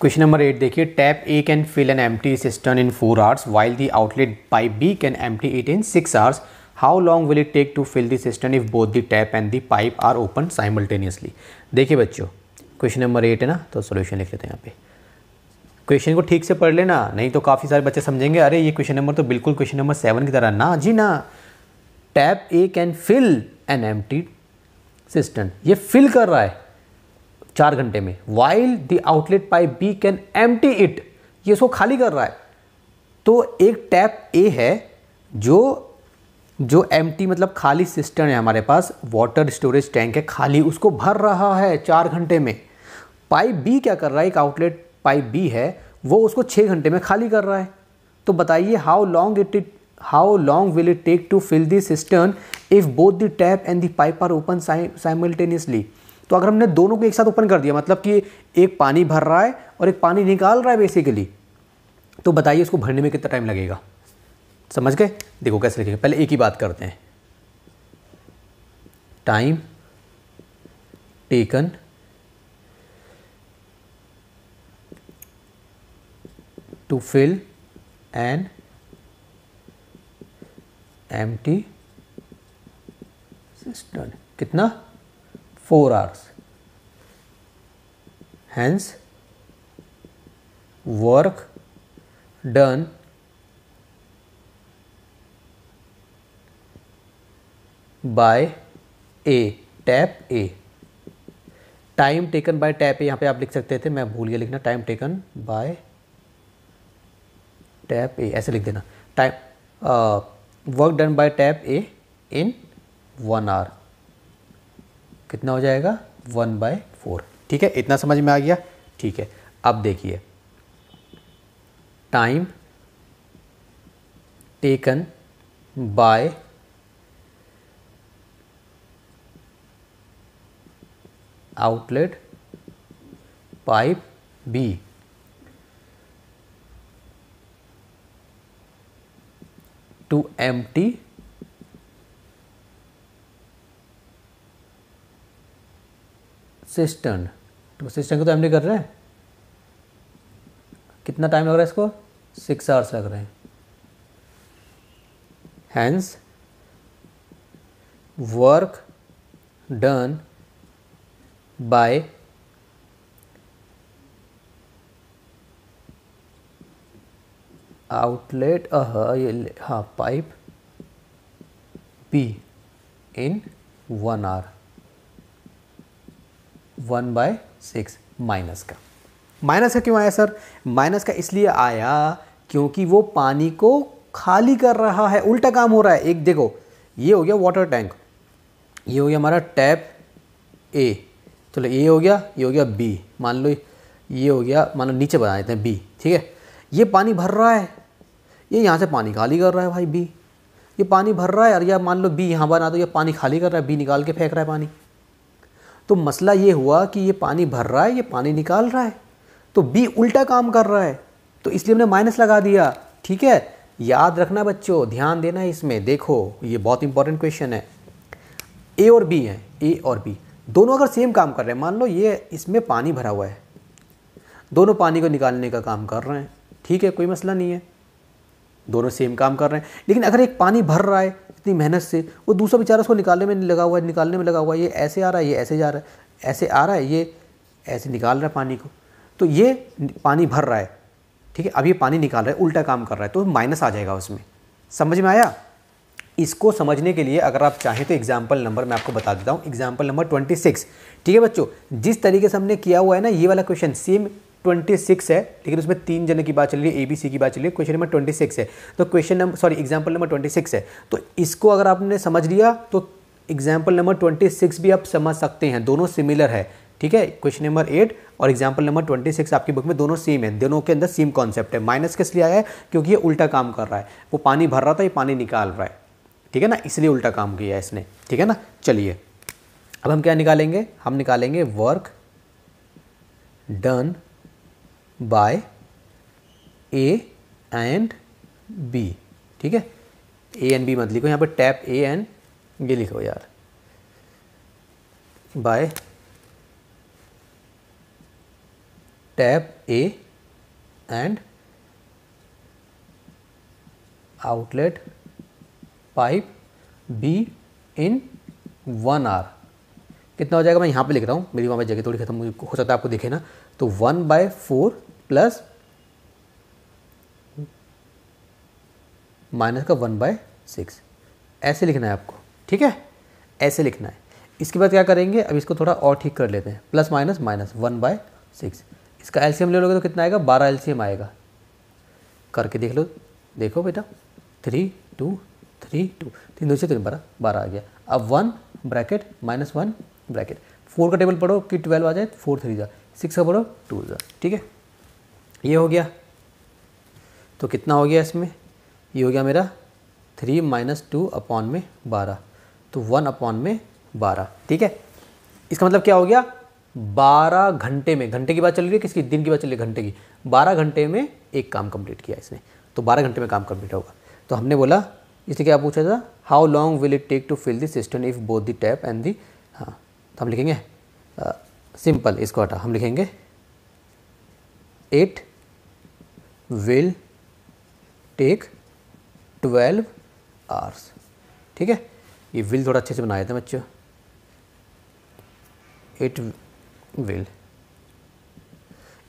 Question number eight देखिए tap A can fill an empty cistern in four hours while the outlet pipe B can empty it in six hours how long will it take to fill the cistern if both the tap and the pipe are open simultaneously देखिए बच्चों question number eight है ना तो solution लिख लेते हैं यहाँ पे क्वेश्चन को ठीक से पढ़ लेना नहीं तो काफ़ी सारे बच्चे समझेंगे अरे ये क्वेश्चन नंबर तो बिल्कुल क्वेश्चन नंबर सेवन की तरह ना जी ना tap A can fill an empty cistern ये फिल कर रहा है चार घंटे में while the outlet pipe B can एम इट ये इसको खाली कर रहा है तो एक टैप ए है जो जो एम मतलब खाली सिस्टम है हमारे पास वाटर स्टोरेज टैंक है खाली उसको भर रहा है चार घंटे में पाइप बी क्या कर रहा है एक आउटलेट पाइप बी है वो उसको छः घंटे में खाली कर रहा है तो बताइए how long it it how long will it take to fill this cistern if both the tap and the pipe are open simultaneously तो अगर हमने दोनों को एक साथ ओपन कर दिया मतलब कि एक पानी भर रहा है और एक पानी निकाल रहा है बेसिकली तो बताइए उसको भरने में कितना टाइम लगेगा समझ गए देखो कैसे लिखेंगे पहले एक ही बात करते हैं time taken to fill an empty cistern कितना four hours. Hence, work done by A tap A time taken by tap A यहाँ पे आप लिख सकते थे मैं भूल गया लिखना time taken by tap A ऐसे लिख देना time work done by tap A in one hour कितना हो जाएगा वन बाय फोर ठीक है इतना समझ में आ गया ठीक है अब देखिए time taken by outlet pipe B to empty cistern तो सिस्टर्न को तो एमडी कर रहे हैं कितना टाइम लग रहा है इसको सिक्स आवर्स लग रहे हैं hence work done by outlet uh, ये हाँ pipe B in one hour one by six minus का माइनस का क्यों आया सर माइनस का इसलिए आया क्योंकि वो पानी को खाली कर रहा है उल्टा काम हो रहा है एक देखो ये हो गया वाटर टैंक ये हो गया हमारा टैप ए चलो ए हो गया ये हो गया बी मान लो ये हो गया मान लो नीचे बना देते हैं बी ठीक है ये पानी भर रहा है ये यहाँ से पानी खाली कर रहा है भाई बी ये पानी भर रहा है और या मान लो बी यहाँ बना दो ये पानी खाली कर रहा है बी निकाल के फेंक रहा है पानी तो मसला ये हुआ कि ये पानी भर रहा है ये पानी निकाल रहा है तो बी उल्टा काम कर रहा है तो इसलिए हमने माइनस लगा दिया ठीक है याद रखना बच्चों ध्यान देना है इसमें देखो ये बहुत इंपॉर्टेंट क्वेश्चन है ए और बी है ए और बी दोनों अगर सेम काम कर रहे हैं मान लो ये इसमें पानी भरा हुआ है दोनों पानी को निकालने का काम कर रहे हैं ठीक है कोई मसला नहीं है दोनों सेम काम कर रहे हैं लेकिन अगर एक पानी भर रहा है इतनी मेहनत से वो दूसरा बेचारा उसको निकालने में लगा हुआ है निकालने में लगा हुआ है ये ऐसे आ रहा है ये ऐसे जा रहा है ऐसे आ रहा है ये ऐसे निकाल रहा है पानी को तो ये पानी भर रहा है ठीक है अब ये पानी निकाल रहा है उल्टा काम कर रहा है तो माइनस आ जाएगा उसमें समझ में आया इसको समझने के लिए अगर आप चाहें तो एग्जाम्पल नंबर मैं आपको बता देता हूँ एग्जाम्पल नंबर ट्वेंटी सिक्स ठीक है बच्चों जिस तरीके से हमने किया हुआ है ना ये वाला क्वेश्चन सेम ट्वेंटी सिक्स है लेकिन उसमें तीन जने की बात चल रही है ए बी सी की बात चल रही है क्वेश्चन नंबर ट्वेंटी सिक्स है तो question number sorry example number twenty six है तो इसको अगर आपने समझ लिया तो एग्जाम्पल नंबर ट्वेंटी सिक्स भी आप समझ सकते हैं दोनों सिमिलर है ठीक है क्वेश्चन नंबर एट और एग्जाम्पल नंबर ट्वेंटी सिक्स आपकी बुक में दोनों सेम है दोनों के अंदर सेम कॉन्सेप्ट है माइनस किस लिए आया है क्योंकि ये उल्टा काम कर रहा है वो पानी भर रहा था ये पानी निकाल रहा है ठीक है ना इसलिए उल्टा काम किया है इसने ठीक है ना चलिए अब हम क्या निकालेंगे हम निकालेंगे work done by A and B ठीक है ए एंड बी मत लिखो यहाँ पर टैप ए एंड ये लिखो यार by tap A and outlet pipe B in one hour कितना हो जाएगा मैं यहाँ पे लिख रहा हूँ मेरी वहाँ पर जगह थोड़ी खत्म हो सकता है आपको देखे ना तो one by four plus minus का वन बाय सिक्स ऐसे लिखना है आपको ठीक है ऐसे लिखना है इसके बाद क्या करेंगे अब इसको थोड़ा और ठीक कर लेते हैं plus minus minus one by six इसका एलसीएम ले लोगे तो कितना आएगा बारह एलसीएम आएगा करके देख लो देखो बेटा थ्री टू थ्री टू तीन दो से तीन बारह बारह आ गया अब one bracket minus one bracket four का टेबल पढ़ो कि ट्वेल्व आ जाए फोर थ्री जा सिक्स का पढ़ो टू जा ठीक है ये हो गया तो कितना हो गया इसमें ये हो गया मेरा थ्री माइनस टू अपॉन में बारह तो वन अपॉन में बारह ठीक है इसका मतलब क्या हो गया बारह घंटे में घंटे की बात चल रही है किसकी दिन की बात चल रही है घंटे की बारह घंटे में एक काम कंप्लीट किया इसने तो बारह घंटे में काम कंप्लीट होगा तो हमने बोला इसने क्या पूछा था how long will it take to fill this cistern if both the tap and the तो हम लिखेंगे आ, सिंपल इसको हटा हम लिखेंगे it will take twelve hours ठीक है ये विल थोड़ा अच्छे से बनाए थे बच्चों it will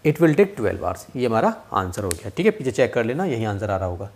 it will take twelve hours ये हमारा आंसर हो गया ठीक है पीछे चेक कर लेना यही आंसर आ रहा होगा